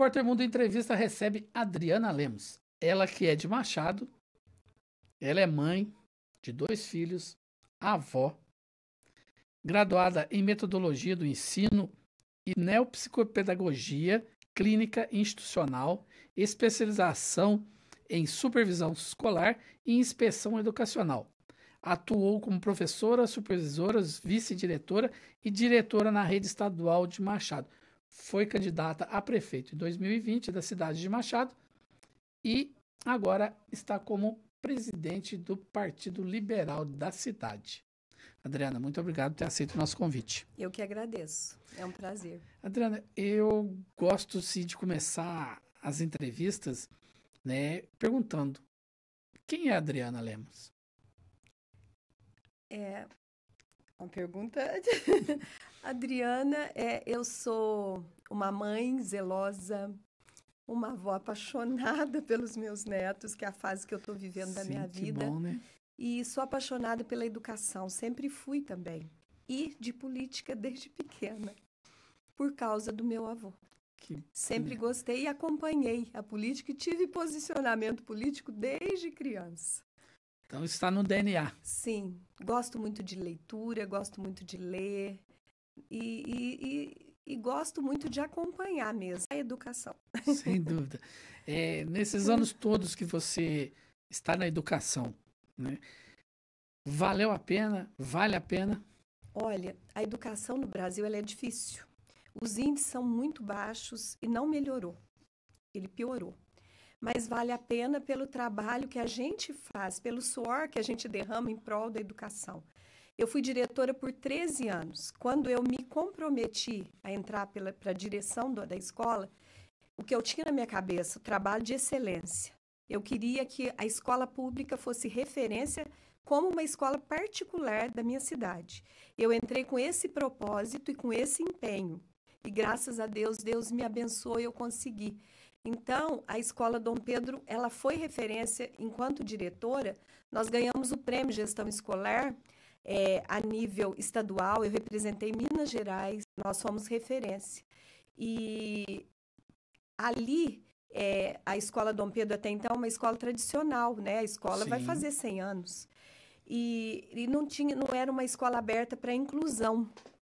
Repórter Mundo Entrevista recebe Adriana Lemos. Ela que é de Machado, ela é mãe de dois filhos, avó, graduada em metodologia do ensino e neopsicopedagogia clínica institucional, especialização em supervisão escolar e inspeção educacional. Atuou como professora, supervisora, vice-diretora e diretora na rede estadual de Machado foi candidata a prefeito em 2020 da cidade de Machado e agora está como presidente do Partido Liberal da cidade. Adriana, muito obrigado por ter aceito o nosso convite. Eu que agradeço. É um prazer. Adriana, eu gosto sim de começar as entrevistas, né, perguntando quem é a Adriana Lemos? É, uma pergunta. Adriana, é, eu sou uma mãe zelosa, uma avó apaixonada pelos meus netos, que é a fase que eu estou vivendo Sim, da minha vida. Bom, né? E sou apaixonada pela educação, sempre fui também. E de política desde pequena, por causa do meu avô. Que... Sempre gostei e acompanhei a política e tive posicionamento político desde criança. Então está no DNA. Sim, gosto muito de leitura, gosto muito de ler e, e, e, e gosto muito de acompanhar mesmo a educação. Sem dúvida. É, nesses hum. anos todos que você está na educação, né? Valeu a pena? Vale a pena? Olha, a educação no Brasil é difícil. Os índices são muito baixos e não melhorou. Ele piorou mas vale a pena pelo trabalho que a gente faz, pelo suor que a gente derrama em prol da educação. Eu fui diretora por 13 anos. Quando eu me comprometi a entrar para a direção do, da escola, o que eu tinha na minha cabeça, o trabalho de excelência. Eu queria que a escola pública fosse referência como uma escola particular da minha cidade. Eu entrei com esse propósito e com esse empenho. E graças a Deus, Deus me abençoou e eu consegui. Então, a Escola Dom Pedro, ela foi referência enquanto diretora. Nós ganhamos o prêmio Gestão Escolar é, a nível estadual. Eu representei Minas Gerais, nós fomos referência. E ali, é, a Escola Dom Pedro até então é uma escola tradicional, né? A escola Sim. vai fazer 100 anos. E, e não, tinha, não era uma escola aberta para inclusão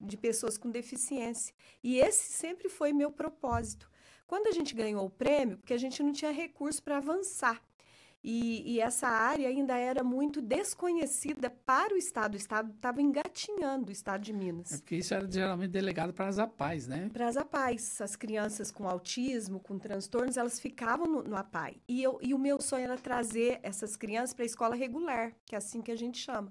de pessoas com deficiência. E esse sempre foi meu propósito quando a gente ganhou o prêmio, porque a gente não tinha recurso para avançar. E, e, essa área ainda era muito desconhecida para o Estado. O Estado estava engatinhando o Estado de Minas. É porque isso era geralmente delegado para as apais né? Para as apais As crianças com autismo, com transtornos, elas ficavam no, no E, eu, e o meu sonho era trazer essas crianças para a escola regular, que é assim que a gente chama.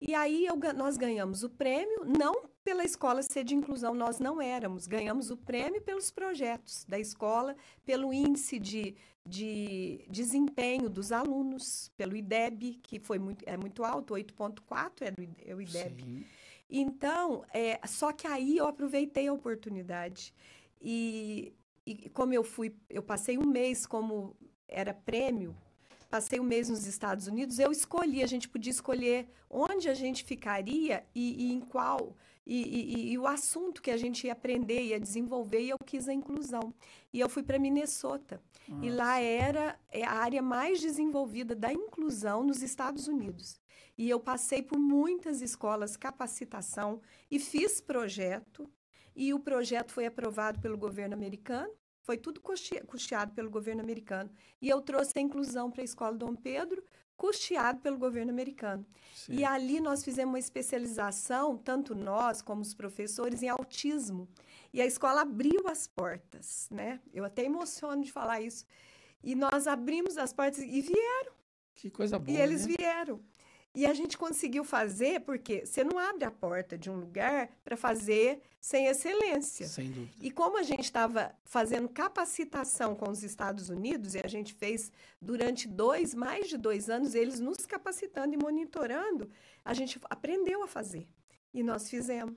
E aí eu, nós ganhamos o prêmio, não pela escola ser de inclusão, nós não éramos. Ganhamos o prêmio pelos projetos da escola, pelo índice de, de desempenho dos alunos, pelo IDEB, que foi muito, é muito alto, 8,4 é, é, o IDEB. Sim. Então, é, só que aí eu aproveitei a oportunidade. E, e como eu fui, eu passei um mês como era prêmio, passei um mês nos Estados Unidos, eu escolhi, a gente podia escolher onde a gente ficaria e, e em qual e, e, e, o assunto que a gente ia aprender, e ia desenvolver, e eu quis a inclusão. E eu fui para Minnesota. Nossa. E lá era é, a área mais desenvolvida da inclusão nos Estados Unidos. E eu passei por muitas escolas, capacitação, e fiz projeto. E o projeto foi aprovado pelo governo americano, foi tudo custeado pelo governo americano. E eu trouxe a inclusão para a escola Dom Pedro, custeado pelo governo americano. Sim. E ali nós fizemos uma especialização, tanto nós como os professores, em autismo. E a escola abriu as portas, né? Eu até emociono de falar isso. E nós abrimos as portas e vieram. Que coisa boa. E eles né? vieram. E a gente conseguiu fazer porque você não abre a porta de um lugar para fazer sem excelência. Sem dúvida. E como a gente estava fazendo capacitação com os Estados Unidos, e a gente fez durante dois, mais de dois anos, eles nos capacitando e monitorando, a gente aprendeu a fazer. E nós fizemos.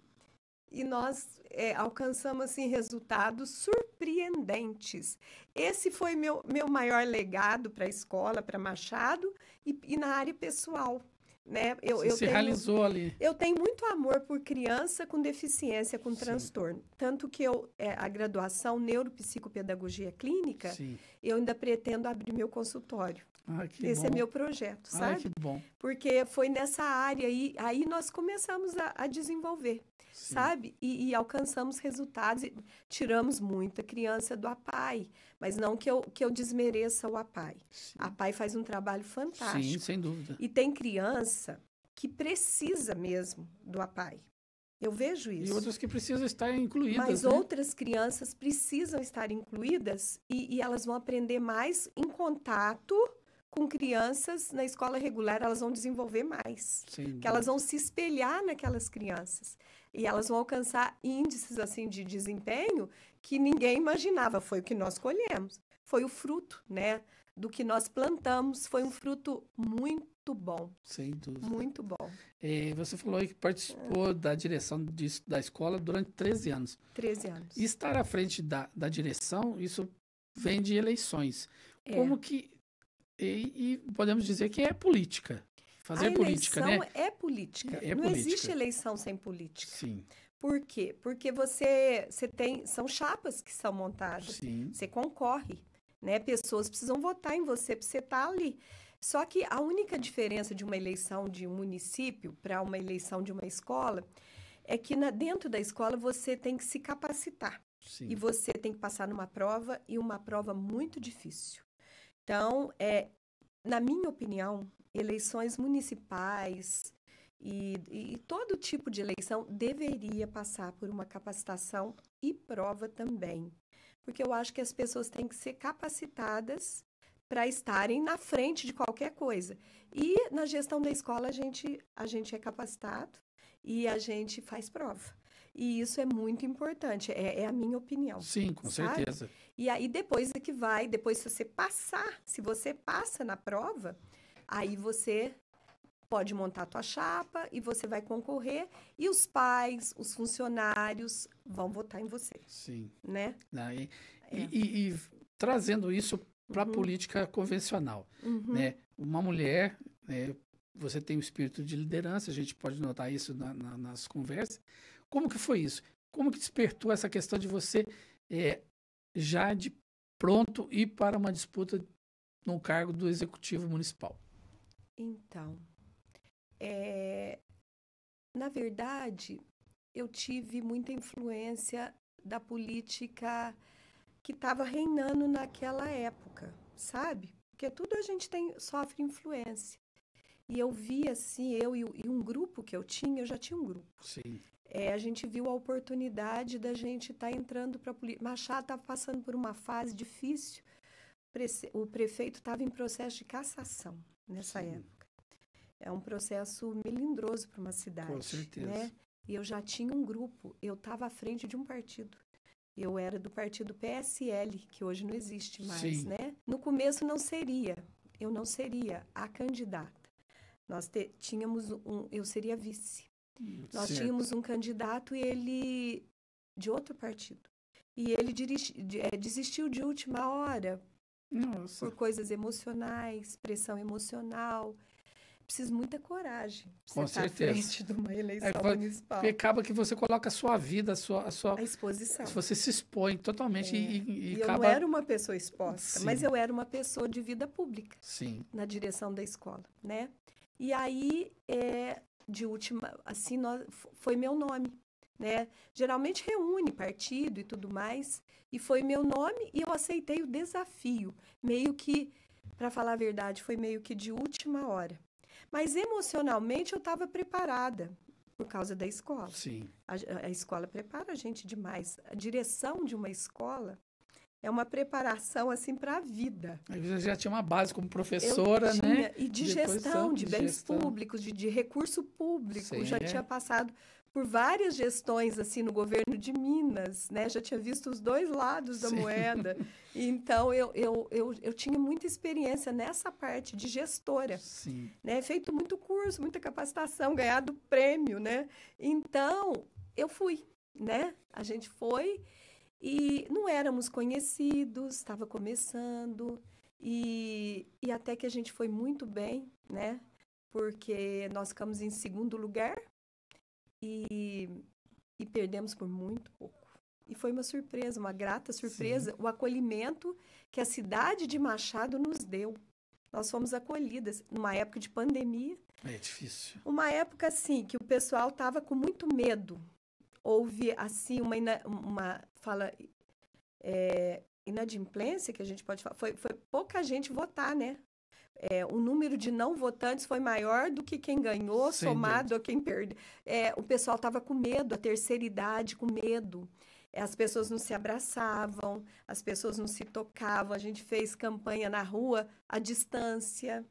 E nós é, alcançamos assim, resultados surpreendentes. Esse foi meu, meu maior legado para a escola, para Machado e, e na área pessoal né? Eu, Você eu se tenho, realizou ali. Eu tenho muito amor por criança com deficiência, com Sim. transtorno. Tanto que eu, é, a graduação Neuropsicopedagogia Clínica, Sim. eu ainda pretendo abrir meu consultório. Ah, Esse é bom. é meu projeto, sabe? Ah, que bom. Porque foi nessa área aí, aí nós começamos a, a desenvolver, Sim. sabe? E, e, alcançamos resultados, e tiramos muita criança do APAI, mas não que eu, que eu desmereça o APAI. Sim. A APAI faz um trabalho fantástico. Sim, sem dúvida. E tem criança que precisa mesmo do APAI. Eu vejo isso. E outras que precisam estar incluídas. Mas né? outras crianças precisam estar incluídas e, e, elas vão aprender mais em contato com crianças na escola regular, elas vão desenvolver mais. Sim. Que elas vão se espelhar naquelas crianças. E elas vão alcançar índices assim de desempenho que ninguém imaginava. Foi o que nós colhemos. Foi o fruto, né? Do que nós plantamos. Foi um fruto muito bom. Sem dúvida. Muito bom. É, você falou que participou é. da direção da escola durante 13 anos. 13 anos. E estar à frente da, da direção, isso vem de eleições. É. Como que e, e podemos dizer que é política. Fazer a política, né? é política. É, é Não política. existe eleição sem política. Sim. Por quê? Porque você, você tem. São chapas que são montadas. Sim. Você concorre. Né? Pessoas precisam votar em você para você estar tá ali. Só que a única diferença de uma eleição de um município para uma eleição de uma escola é que na, dentro da escola você tem que se capacitar. Sim. E você tem que passar numa prova e uma prova muito difícil. Então, é, na minha opinião, eleições municipais e, e, todo tipo de eleição deveria passar por uma capacitação e prova também. Porque eu acho que as pessoas têm que ser capacitadas para estarem na frente de qualquer coisa. E na gestão da escola, a gente, a gente é capacitado e a gente faz prova. E isso é muito importante, é, é a minha opinião. Sim, com sabe? certeza. E aí depois é que vai, depois se você passar, se você passa na prova, aí você pode montar a tua chapa e você vai concorrer e os pais, os funcionários vão votar em você. Sim. Né? né e, é. e, e, e, trazendo isso para a uhum. política convencional, uhum. né? Uma mulher, né? você tem um espírito de liderança, a gente pode notar isso na, na, nas conversas, como que foi isso? Como que despertou essa questão de você é, já de pronto ir para uma disputa no cargo do executivo municipal? Então, é, na verdade, eu tive muita influência da política que estava reinando naquela época, sabe? Porque tudo a gente tem sofre influência. E eu vi assim, eu e, e um grupo que eu tinha, eu já tinha um grupo. Sim é, a gente viu a oportunidade da gente estar tá entrando para a política. Machado está passando por uma fase difícil. O prefeito estava em processo de cassação nessa Sim. época. É um processo melindroso para uma cidade. Com né? certeza. Né? E eu já tinha um grupo, eu estava à frente de um partido. Eu era do partido PSL, que hoje não existe mais, Sim. né? No começo não seria, eu não seria a candidata. Nós tínhamos um, eu seria vice. Nós tínhamos um candidato e ele de outro partido. E ele eh, desistiu de última hora Nossa. por coisas emocionais, pressão emocional. Precisa muita coragem. Com certeza. À frente de uma eleição é, municipal. acaba que você coloca a sua vida, a sua. A, sua, a exposição. Você se expõe totalmente é. e, e, e Eu era uma pessoa exposta, Sim. mas eu era uma pessoa de vida pública. Sim. Na direção da escola, né? E aí é, de última, assim, nós, foi meu nome. Né? Geralmente reúne partido e tudo mais, e foi meu nome e eu aceitei o desafio, meio que, para falar a verdade, foi meio que de última hora. Mas emocionalmente eu estava preparada por causa da escola. Sim. A, a, escola prepara a gente demais. A direção de uma escola é uma preparação assim para a vida. Eu já tinha uma base como professora, né? tinha, né? E de Depois então, gestão, de, de bens gestão. públicos, de, de, recurso público. Sim, já é. tinha passado por várias gestões assim no governo de Minas, né? Já tinha visto os dois lados da Sim. moeda. Então eu, eu, eu, eu tinha muita experiência nessa parte de gestora, Sim. né? Feito muito curso, muita capacitação, ganhado prêmio, né? Então eu fui, né? A gente foi e não éramos conhecidos, estava começando, e, e até que a gente foi muito bem, né? Porque nós ficamos em segundo lugar e, e perdemos por muito pouco. E foi uma surpresa, uma grata surpresa, Sim. o acolhimento que a cidade de Machado nos deu. Nós fomos acolhidas numa época de pandemia. É difícil. Uma época, assim, que o pessoal estava com muito medo houve assim uma, ina, uma fala é, inadimplência que a gente pode falar. Foi, foi pouca gente votar, né? É, o número de não votantes foi maior do que quem ganhou, Sim, somado a quem perdeu. É, o pessoal estava com medo, a terceira idade com medo. É, as pessoas não se abraçavam, as pessoas não se tocavam. A gente fez campanha na rua à distância.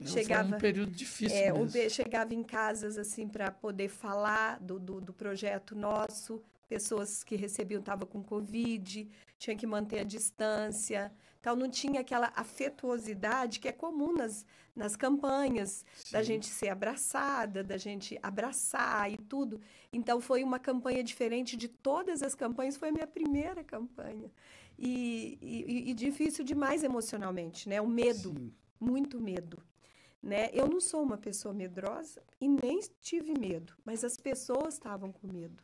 Não, chegava foi um período difícil é, mesmo. chegava em casas assim para poder falar do, do, do, projeto nosso pessoas que recebiam estavam com covid tinha que manter a distância tal então, não tinha aquela afetuosidade que é comum nas, nas campanhas Sim. da gente ser abraçada da gente abraçar e tudo então foi uma campanha diferente de todas as campanhas foi a minha primeira campanha e, e, e difícil demais emocionalmente né o medo Sim. muito medo né? Eu não sou uma pessoa medrosa e nem tive medo, mas as pessoas estavam com medo.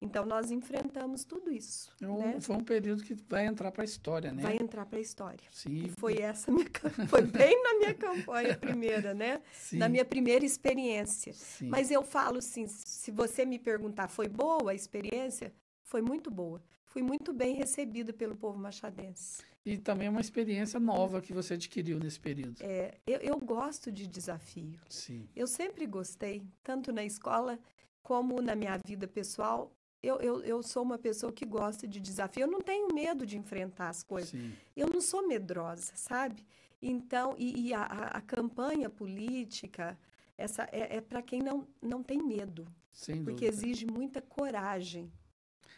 Então nós enfrentamos tudo isso. É um, né? Foi um período que vai entrar para a história, né? Vai entrar para a história. Sim. E foi essa minha foi bem na minha campanha primeira, né? Sim. Na minha primeira experiência. Sim. Mas eu falo assim, se você me perguntar, foi boa a experiência? Foi muito boa fui muito bem recebida pelo povo machadense. E também é uma experiência nova que você adquiriu nesse período. É, eu, eu gosto de desafio. Sim. Eu sempre gostei, tanto na escola como na minha vida pessoal. Eu, eu, eu sou uma pessoa que gosta de desafio. Eu não tenho medo de enfrentar as coisas. Sim. Eu não sou medrosa, sabe? Então, e, e a, a, campanha política essa é, é para quem não, não tem medo. Sem porque dúvida. exige muita coragem.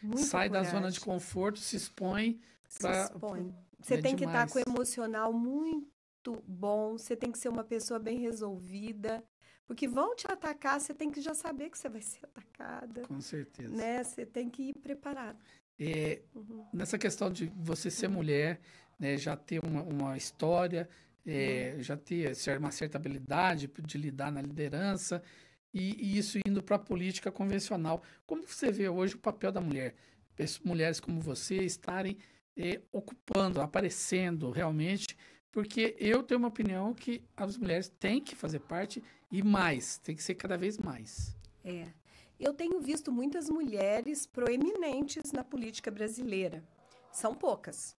Muito sai coragem. da zona de conforto, se expõe. Pra, se expõe. Você é tem que tá estar com o emocional muito bom, você tem que ser uma pessoa bem resolvida. Porque vão te atacar, você tem que já saber que você vai ser atacada. Com certeza. Né? Você tem que ir preparado. É, uhum. Nessa questão de você ser mulher, né, já ter uma, uma história, é, uhum. já ter uma certa habilidade de lidar na liderança, e, e isso indo para a política convencional. Como você vê hoje o papel da mulher? Mulheres como você estarem eh, ocupando, aparecendo realmente, porque eu tenho uma opinião que as mulheres têm que fazer parte e mais, tem que ser cada vez mais. É. Eu tenho visto muitas mulheres proeminentes na política brasileira. São poucas,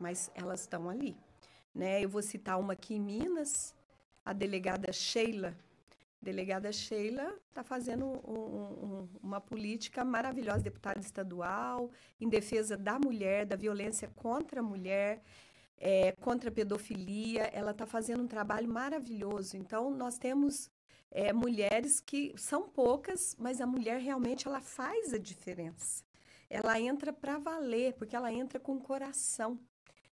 mas elas estão ali. Né? Eu vou citar uma aqui em Minas, a delegada Sheila Delegada Sheila está fazendo um, um, uma política maravilhosa, deputada estadual, em defesa da mulher, da violência contra a mulher, é, contra a pedofilia. Ela está fazendo um trabalho maravilhoso. Então, nós temos é, mulheres que são poucas, mas a mulher realmente ela faz a diferença. Ela entra para valer, porque ela entra com o coração,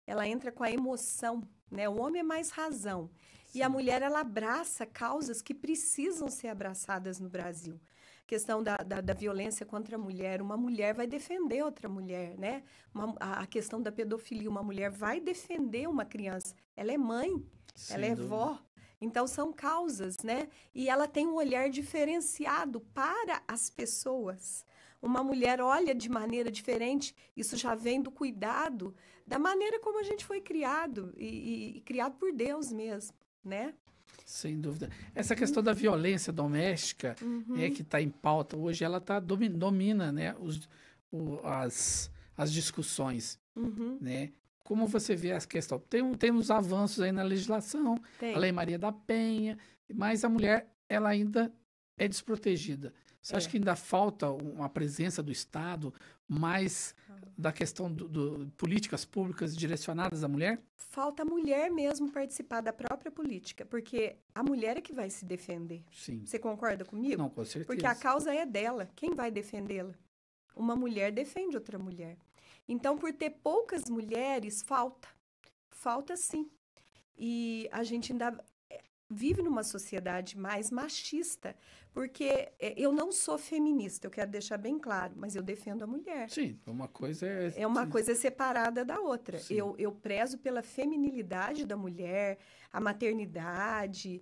ela entra com a emoção. Né? O homem é mais razão. E a mulher, ela abraça causas que precisam ser abraçadas no Brasil. Questão da, da, da violência contra a mulher, uma mulher vai defender outra mulher, né? Uma, a, a questão da pedofilia, uma mulher vai defender uma criança. Ela é mãe, ela é vó, então são causas, né? E ela tem um olhar diferenciado para as pessoas. Uma mulher olha de maneira diferente, isso já vem do cuidado, da maneira como a gente foi criado e, e, e criado por Deus mesmo né? Sem dúvida. Essa questão da uhum. violência doméstica é, uhum. é que está em pauta hoje, ela tá, domina né, os, o, as, as discussões. Uhum. Né? Como você vê essa questão? Tem, temos avanços aí na legislação, tem. a Lei Maria da Penha, mas a mulher ela ainda é desprotegida. Você é. acha que ainda falta uma presença do Estado, mais da questão do, do, políticas públicas direcionadas à mulher? Falta a mulher mesmo participar da própria política, porque a mulher é que vai se defender. Sim. Você concorda comigo? Não, com certeza. Porque a causa é dela. Quem vai defendê-la? Uma mulher defende outra mulher. Então, por ter poucas mulheres, falta. Falta sim. E a gente ainda vive numa sociedade mais machista, porque é, eu não sou feminista, eu quero deixar bem claro, mas eu defendo a mulher. Sim, uma coisa é é uma coisa separada da outra. Eu, eu prezo pela feminilidade da mulher, a maternidade,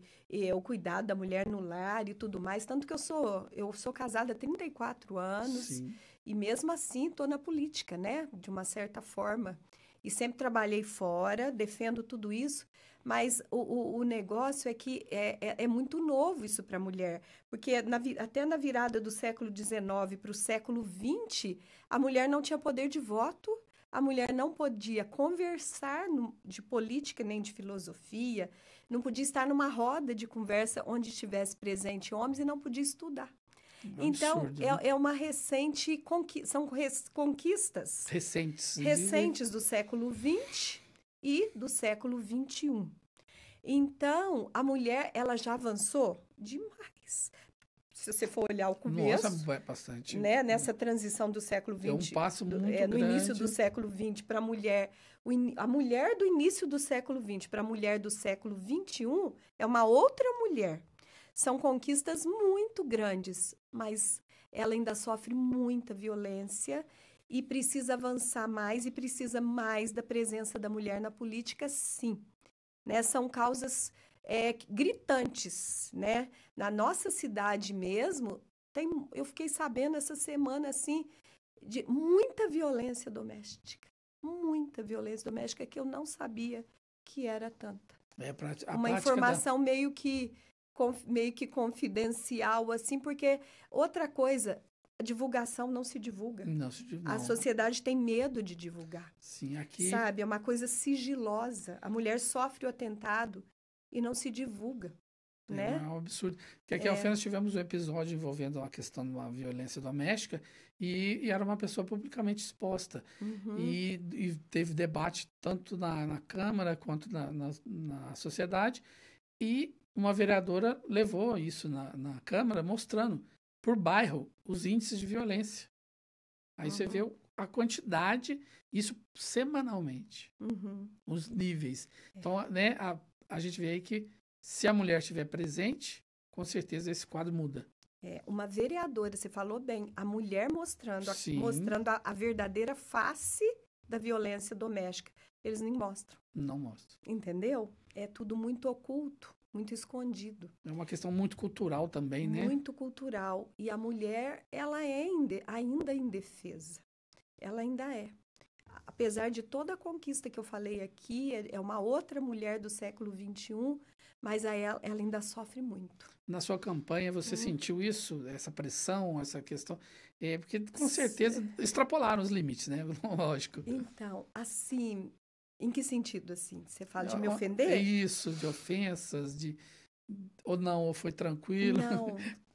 o cuidado da mulher no lar e tudo mais, tanto que eu sou eu sou casada há 34 anos Sim. e mesmo assim estou na política, né, de uma certa forma e sempre trabalhei fora, defendo tudo isso, mas o, o, o negócio é que é, é, é muito novo isso para a mulher, porque na, até na virada do século XIX para o século XX, a mulher não tinha poder de voto, a mulher não podia conversar no, de política nem de filosofia, não podia estar numa roda de conversa onde estivesse presente homens e não podia estudar então, é, né? é, uma recente conquista, são res, conquistas recentes, recentes do século XX e do século XXI. Então, a mulher ela já avançou demais. Se você for olhar o começo, Nossa, bastante. Né, nessa transição do século XX, é um passo muito é, do, é, no grande. início do século XX para a mulher, in, a mulher do início do século XX para a mulher do século XXI é uma outra mulher. São conquistas muito grandes, mas ela ainda sofre muita violência e precisa avançar mais e precisa mais da presença da mulher na política, sim. Né? São causas é, gritantes, né? Na nossa cidade mesmo, tem, eu fiquei sabendo essa semana assim de muita violência doméstica, muita violência doméstica que eu não sabia que era tanta. É, a uma informação da... meio que meio que confidencial, assim, porque outra coisa, a divulgação não se divulga. Não se divulga. A sociedade tem medo de divulgar. Sim, aqui. Sabe? É uma coisa sigilosa. A mulher sofre o atentado e não se divulga. É né? É um absurdo. Porque aqui é. ao nós tivemos um episódio envolvendo uma questão de uma violência doméstica e, e era uma pessoa publicamente exposta. Uhum. E, e, teve debate tanto na, na Câmara quanto na, na, na sociedade. E uma vereadora levou isso na, na Câmara, mostrando por bairro os índices de violência. Aí uhum. você vê a quantidade, isso semanalmente, uhum. os níveis. É. Então, né, a, a gente vê aí que se a mulher estiver presente, com certeza esse quadro muda. É, uma vereadora, você falou bem, a mulher mostrando, mostrando a, a verdadeira face da violência doméstica. Eles nem mostram. Não mostram. Entendeu? É tudo muito oculto muito escondido. É uma questão muito cultural também, né? Muito cultural. E a mulher, ela é inde ainda indefesa. Ela ainda é. Apesar de toda a conquista que eu falei aqui, é, é uma outra mulher do século XXI, mas ela, ela ainda sofre muito. Na sua campanha, você hum. sentiu isso, essa pressão, essa questão? É, porque com certeza extrapolaram os limites, né? Lógico. Então, assim, em que sentido, assim? Você fala de me ofender? É Isso, de ofensas, de. Ou não, ou foi tranquilo. Não,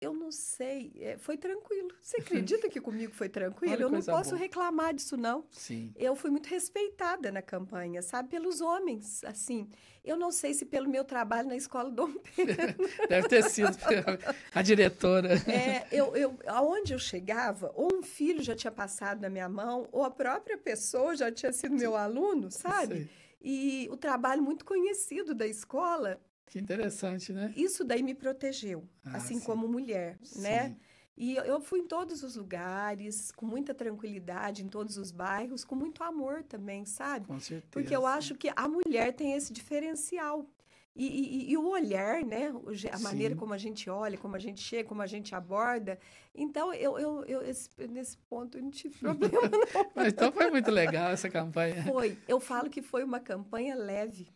eu não sei, é, foi tranquilo. Você acredita que comigo foi tranquilo? eu não posso boa. reclamar disso, não. Sim. Eu fui muito respeitada na campanha, sabe? Pelos homens, assim. Eu não sei se pelo meu trabalho na escola Dom Pedro. Deve ter sido a diretora. É, eu, eu, aonde eu chegava, ou um filho já tinha passado na minha mão, ou a própria pessoa já tinha sido meu aluno, sabe? Sim. E o trabalho muito conhecido da escola que interessante, né? Isso daí me protegeu, ah, assim sim. como mulher, né? sim. né? E eu fui em todos os lugares, com muita tranquilidade, em todos os bairros, com muito amor também, sabe? Com certeza. Porque eu acho que a mulher tem esse diferencial. E, e, e o olhar, né? A maneira Sim. como a gente olha, como a gente chega, como a gente aborda. Então, eu, eu, eu esse, nesse ponto eu não tive problema, não. Mas então foi muito legal essa campanha. Foi. Eu falo que foi uma campanha leve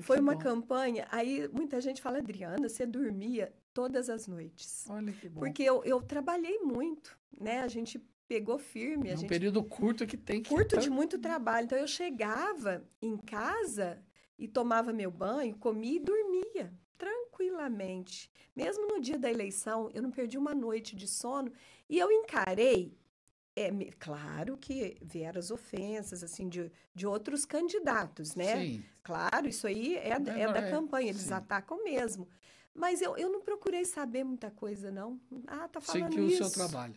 foi uma bom. campanha, aí muita gente fala, Adriana, você dormia todas as noites. Olha que bom. Porque eu, eu trabalhei muito, né? A gente pegou firme. É um gente... período curto que tem que... Curto de muito trabalho. Então, eu chegava em casa e tomava meu banho, comia e dormia tranquilamente. Mesmo no dia da eleição, eu não perdi uma noite de sono e eu encarei é claro que vieram as ofensas assim de, de outros candidatos, né? Sim. Claro, isso aí é, é, é da é, campanha, eles sim. atacam mesmo. Mas eu, eu não procurei saber muita coisa, não. Ah, tá falando Seguiu isso. o seu trabalho.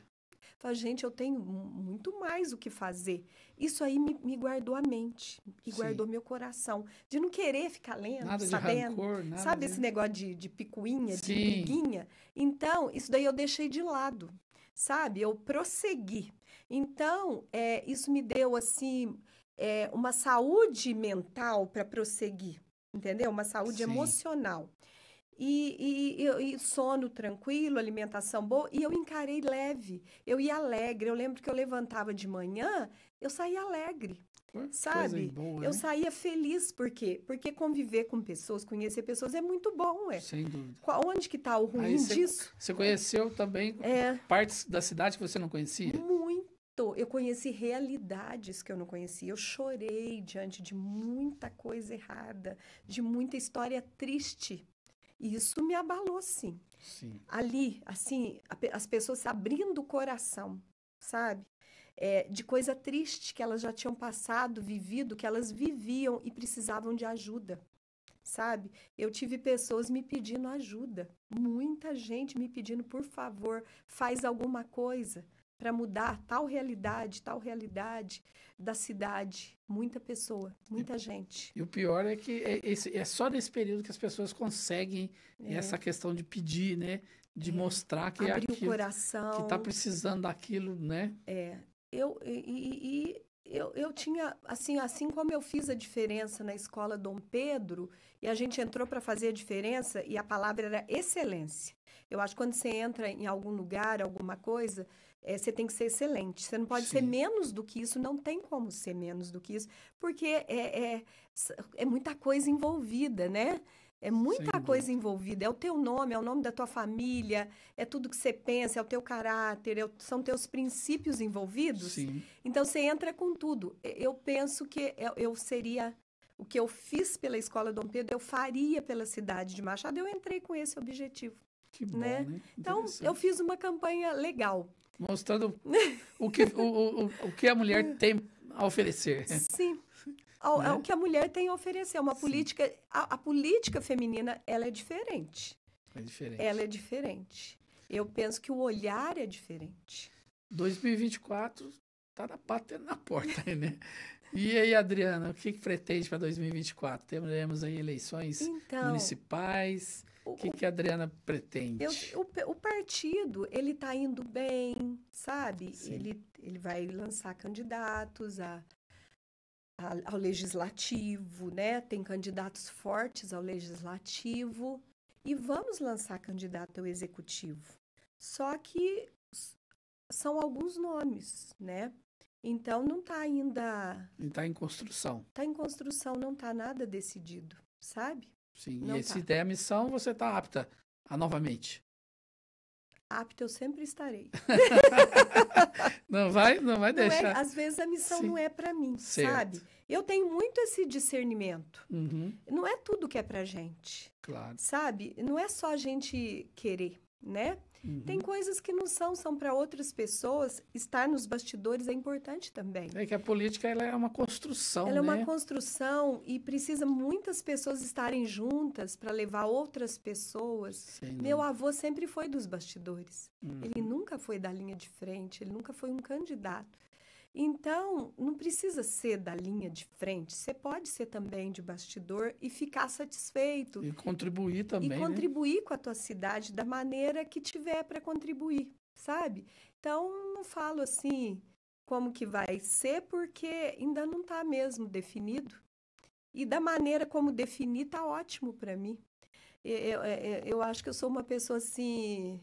Fala, gente, eu tenho muito mais o que fazer. Isso aí me, me guardou a mente, me guardou meu coração. De não querer ficar lendo, nada sabendo. Rancor, nada sabe de... esse negócio de, de picuinha, Sim. de briguinha? Então, isso daí eu deixei de lado. Sabe? Eu prossegui. Então, é, isso me deu, assim, é, uma saúde mental para prosseguir, entendeu? Uma saúde Sim. emocional. E, e, e, sono tranquilo, alimentação boa, e eu encarei leve, eu ia alegre. Eu lembro que eu levantava de manhã, eu saía alegre, sabe? Boa, eu né? saía feliz, por quê? Porque conviver com pessoas, conhecer pessoas é muito bom, é. Sem dúvida. Qual, onde que tá o ruim cê, disso? Você conheceu também é. partes da cidade que você não conhecia? Muito impactou. Eu conheci realidades que eu não conhecia. Eu chorei diante de muita coisa errada, de muita história triste. E isso me abalou, sim. sim. Ali, assim, as pessoas abrindo o coração, sabe? É, de coisa triste que elas já tinham passado, vivido, que elas viviam e precisavam de ajuda, sabe? Eu tive pessoas me pedindo ajuda, muita gente me pedindo, por favor, faz alguma coisa para mudar tal realidade, tal realidade da cidade. Muita pessoa, muita e, gente. E o pior é que é, é só nesse período que as pessoas conseguem é. essa questão de pedir, né? De é. mostrar que é Abrir é aquilo, o tá coração. que está precisando daquilo, né? É. Eu, e, e eu, eu tinha, assim, assim como eu fiz a diferença na escola Dom Pedro, e a gente entrou para fazer a diferença, e a palavra era excelência. Eu acho que quando você entra em algum lugar, alguma coisa, é, você tem que ser excelente. Você não pode Sim. ser menos do que isso, não tem como ser menos do que isso, porque é, é, é muita coisa envolvida, né? É muita coisa envolvida. É o teu nome, é o nome da tua família, é tudo que você pensa, é o teu caráter, é o, são teus princípios envolvidos. Sim. Então você entra com tudo. Eu penso que eu, é, eu seria o que eu fiz pela escola Dom Pedro, eu faria pela cidade de Machado. Eu entrei com esse objetivo. Que né? bom, né? né? Então eu fiz uma campanha legal. Mostrando o que, o, o, o que a mulher tem a oferecer. Sim. é né? O que a mulher tem a oferecer. É uma política. A, a, política feminina ela é diferente. É diferente. Ela é diferente. Eu penso que o olhar é diferente. 2024 está na batendo tá na porta aí, né? E aí, Adriana, o que, que pretende para 2024? Teremos aí eleições então, municipais, o que, que a Adriana pretende? Eu, o, o, partido, ele está indo bem, sabe? Ele, ele vai lançar candidatos a, a, ao legislativo, né? Tem candidatos fortes ao legislativo. E vamos lançar candidato ao executivo. Só que são alguns nomes, né? Então não está ainda. Está em construção. Está em construção, não está nada decidido, sabe? Sim, não e tá. se der a missão, você está apta a novamente. Apta eu sempre estarei. não vai, não vai deixar. Não é, às vezes a missão Sim. não é para mim, certo. sabe? Eu tenho muito esse discernimento. Uhum. Não é tudo que é para gente, claro. sabe? Não é só a gente querer, né? Uhum. Tem coisas que não são, são para outras pessoas. Estar nos bastidores é importante também. É que a política ela é uma construção. Ela né? é uma né? construção e precisa muitas pessoas estarem juntas para levar outras pessoas. Sim, Meu avô sempre foi dos bastidores. Uhum. Ele nunca foi da linha de frente, ele nunca foi um candidato. Então, não precisa ser da linha de frente, você pode ser também de bastidor e ficar satisfeito. E contribuir também. E né? contribuir né? com a tua cidade da maneira que tiver para contribuir, sabe? Então, não falo assim como que vai ser, porque ainda não está mesmo definido. E da maneira como definir, está ótimo para mim. Eu, eu, é, é, eu acho que eu sou uma pessoa assim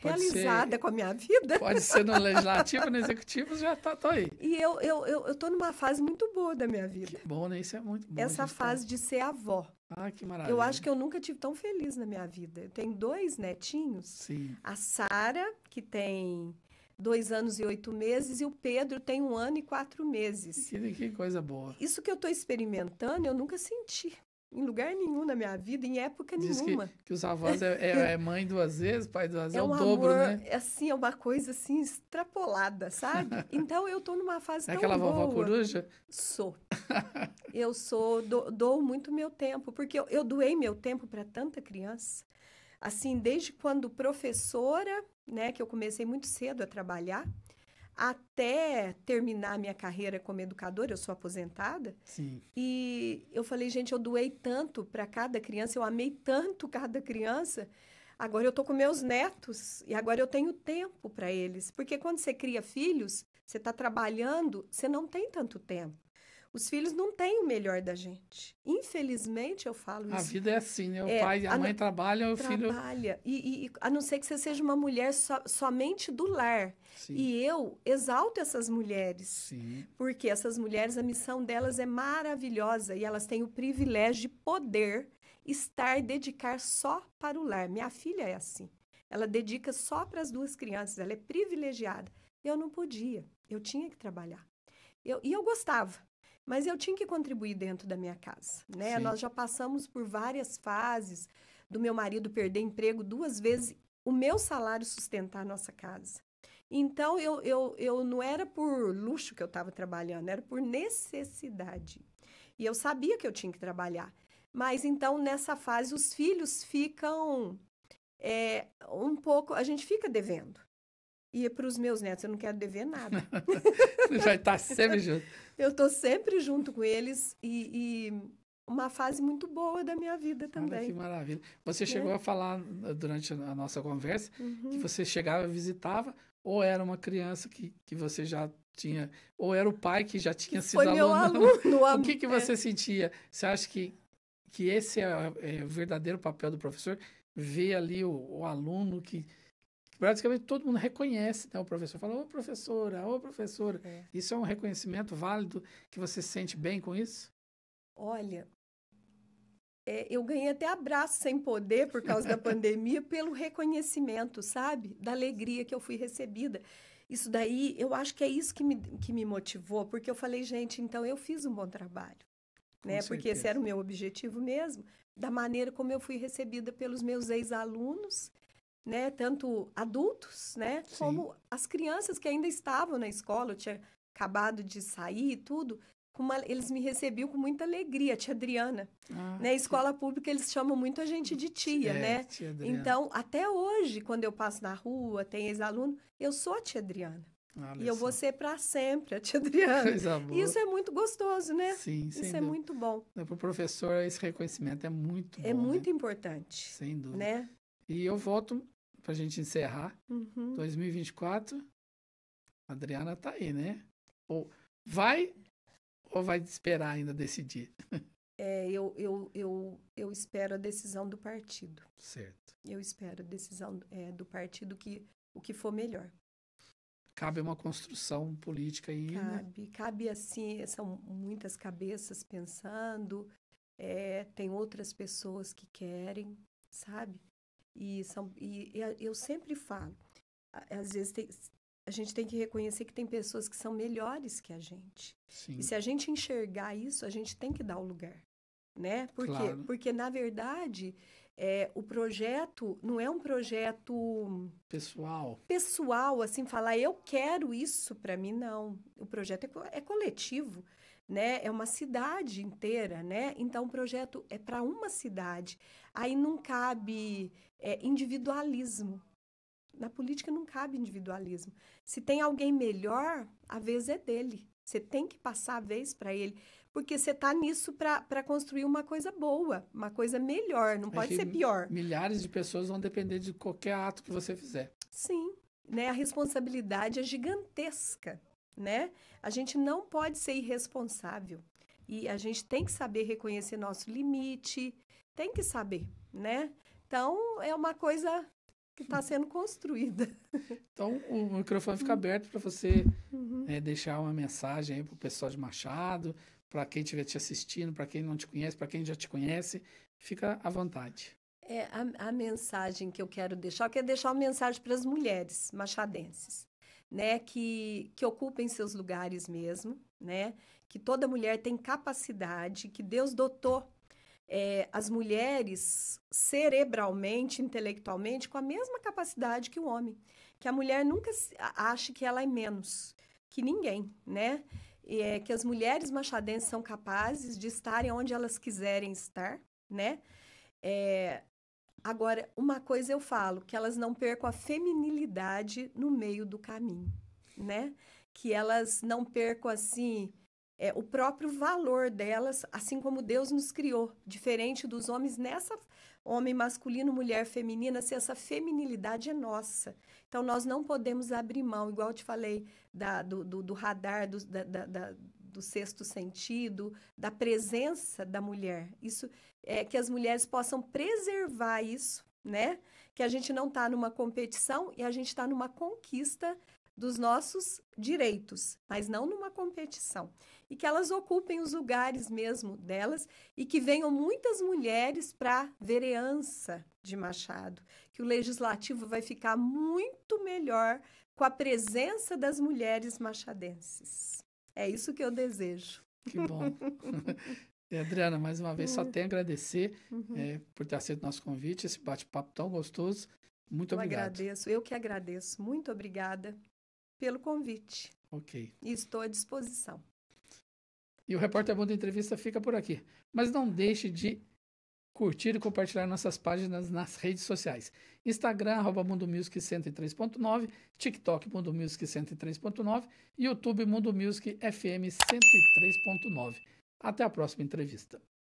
Pode realizada ser, com a minha vida. Pode ser no legislativo, no executivo, já tá, tô aí. E eu, eu, eu, eu tô numa fase muito boa da minha vida. Que bom, né? Isso é muito bom. Essa tá- fase tá... de ser avó. Ah, que maravilha. Eu acho que eu nunca tive tão feliz na minha vida. Eu tenho dois netinhos. Sim. A Sara, que tem dois anos e oito meses, e o Pedro tem um ano e quatro meses. Que, que coisa boa. Isso que eu estou experimentando, eu nunca senti em lugar nenhum na minha vida, em época Diz nenhuma. Que, que os avós é, é, é, mãe duas vezes, pai duas vezes, é, é o dobro, amor, né? É assim, é uma coisa assim, extrapolada, sabe? Então eu tô numa fase é tão aquela boa. vovó coruja? Sou. eu sou, do, dou muito meu tempo, porque eu, eu doei meu tempo para tanta criança. Assim, desde quando professora, né, que eu comecei muito cedo a trabalhar, até terminar a minha carreira como educadora, eu sou aposentada. Sim. E eu falei, gente, eu doei tanto para cada criança, eu amei tanto cada criança. Agora eu tô com meus netos e agora eu tenho tempo para eles, porque quando você cria filhos, você está trabalhando, você não tem tanto tempo. Os filhos não têm o melhor da gente. Infelizmente, eu falo a isso. A vida é assim, né? O é, pai e a, a mãe trabalham, o filho... Trabalha. E, e, a não ser que você seja uma mulher so, somente do lar. Sim. E eu exalto essas mulheres. Sim. Porque essas mulheres, a missão delas é maravilhosa. E elas têm o privilégio de poder estar, dedicar só para o lar. Minha filha é assim. Ela dedica só para as duas crianças. Ela é privilegiada. Eu não podia. Eu tinha que trabalhar. Eu, e eu gostava. Mas eu tinha que contribuir dentro da minha casa, né? Sim. Nós já passamos por várias fases do meu marido perder emprego duas vezes, o meu salário sustentar a nossa casa. Então, eu, eu, eu não era por luxo que eu estava trabalhando, era por necessidade. E eu sabia que eu tinha que trabalhar. Mas então, nessa fase, os filhos ficam é, um pouco. A gente fica devendo. E é para os meus netos, eu não quero dever nada. Já está sempre junto. Eu estou sempre junto com eles e, e, uma fase muito boa da minha vida também. Olha que maravilha. Você né? chegou a falar uh, durante a nossa conversa uhum. que você chegava, visitava, ou era uma criança que, que você já tinha, ou era o pai que já tinha sido Foi aluno. Meu aluno o que, que é. você é. sentia? Você acha que, que esse é, é, o verdadeiro papel do professor? Ver ali o, o aluno que praticamente todo mundo reconhece né, o professor. Fala, ô professora, ô professora. É. Isso é um reconhecimento válido que você se sente bem com isso? Olha, é, eu ganhei até abraço sem poder por causa da pandemia, pelo reconhecimento, sabe? Da alegria que eu fui recebida. Isso daí, eu acho que é isso que me, que me motivou, porque eu falei, gente, então eu fiz um bom trabalho. né? Porque esse era o meu objetivo mesmo, da maneira como eu fui recebida pelos meus ex-alunos né, tanto adultos, né, Sim. como as crianças que ainda estavam na escola, eu tinha acabado de sair e tudo, uma, eles me recebiam com muita alegria, tia Adriana. Ah, né? Escola tia... pública, eles chamam muito a gente de tia, é, né? Tia então, até hoje, quando eu passo na rua, tem ex-aluno, eu sou a tia Adriana. Ah, e eu vou ser para sempre a tia Adriana. E isso é muito gostoso, né? Sim, Isso é muito bom. Para o professor, esse reconhecimento é muito é bom. É muito né? importante. Sem dúvida. Né? E eu volto para a gente encerrar. Uhum. 2024, a Adriana tá aí, né? Ou vai ou vai esperar ainda decidir? É, eu, eu, eu, eu espero a decisão do partido. Certo. Eu espero a decisão é, do partido que o que for melhor. Cabe uma construção política aí, né? Cabe, né? cabe assim, são muitas cabeças pensando, é, tem outras pessoas que querem, sabe? E, são, e, e eu sempre falo, às vezes tem, a gente tem que reconhecer que tem pessoas que são melhores que a gente. Sim. E se a gente enxergar isso, a gente tem que dar o lugar. Né? Por claro. Porque, na verdade, é, o projeto não é um projeto pessoal. Pessoal, assim, falar eu quero isso para mim, não. O projeto é, é coletivo né? É uma cidade inteira, né? Então o projeto é para uma cidade. Aí não cabe é, individualismo. Na política não cabe individualismo. Se tem alguém melhor, a vez é dele. Você tem que passar a vez para ele, porque você está nisso para construir uma coisa boa, uma coisa melhor, não pode ser pior. Milhares de pessoas vão depender de qualquer ato que você fizer. Sim, né? A responsabilidade é gigantesca né? A gente não pode ser irresponsável e a gente tem que saber reconhecer nosso limite, tem que saber, né? Então é uma coisa que está sendo construída. Então o microfone fica aberto para você uhum. é, deixar uma mensagem para o pessoal de Machado, para quem estiver te assistindo, para quem não te conhece, para quem já te conhece, fica à vontade. É, a, a mensagem que eu quero deixar, eu quero deixar uma mensagem para as mulheres machadenses né, que, que ocupem seus lugares mesmo, né, que toda mulher tem capacidade, que Deus dotou é, as mulheres cerebralmente, intelectualmente, com a mesma capacidade que o homem, que a mulher nunca ache que ela é menos que ninguém, né, e é, que as mulheres machadenses são capazes de estarem onde elas quiserem estar, né, é, Agora, uma coisa eu falo, que elas não percam a feminilidade no meio do caminho, né? Que elas não percam, assim, é, o próprio valor delas, assim como Deus nos criou, diferente dos homens nessa homem masculino, mulher feminina, se assim, essa feminilidade é nossa. Então nós não podemos abrir mão, igual eu te falei da, do, do, do radar, do, da, da, do sexto sentido, da presença da mulher. Isso é que as mulheres possam preservar isso, né? Que a gente não está numa competição e a gente está numa conquista dos nossos direitos, mas não numa competição. E que elas ocupem os lugares mesmo delas e que venham muitas mulheres para a vereança de Machado, que o legislativo vai ficar muito melhor com a presença das mulheres machadenses. É isso que eu desejo. Que bom. E, é, Adriana, mais uma vez, só uhum. tenho a agradecer uhum. é, por ter aceito nosso convite, esse bate-papo tão gostoso. Muito eu obrigado. Eu agradeço, eu que agradeço. Muito obrigada pelo convite. Ok. E estou à disposição. E o Repórter Mundo Entrevista fica por aqui. Mas não deixe de curtir e compartilhar nossas páginas nas redes sociais. Instagram, arroba Mundo Music 103.9, TikTok Mundo Music 103.9, YouTube Mundo Music FM 103.9. Até a próxima entrevista.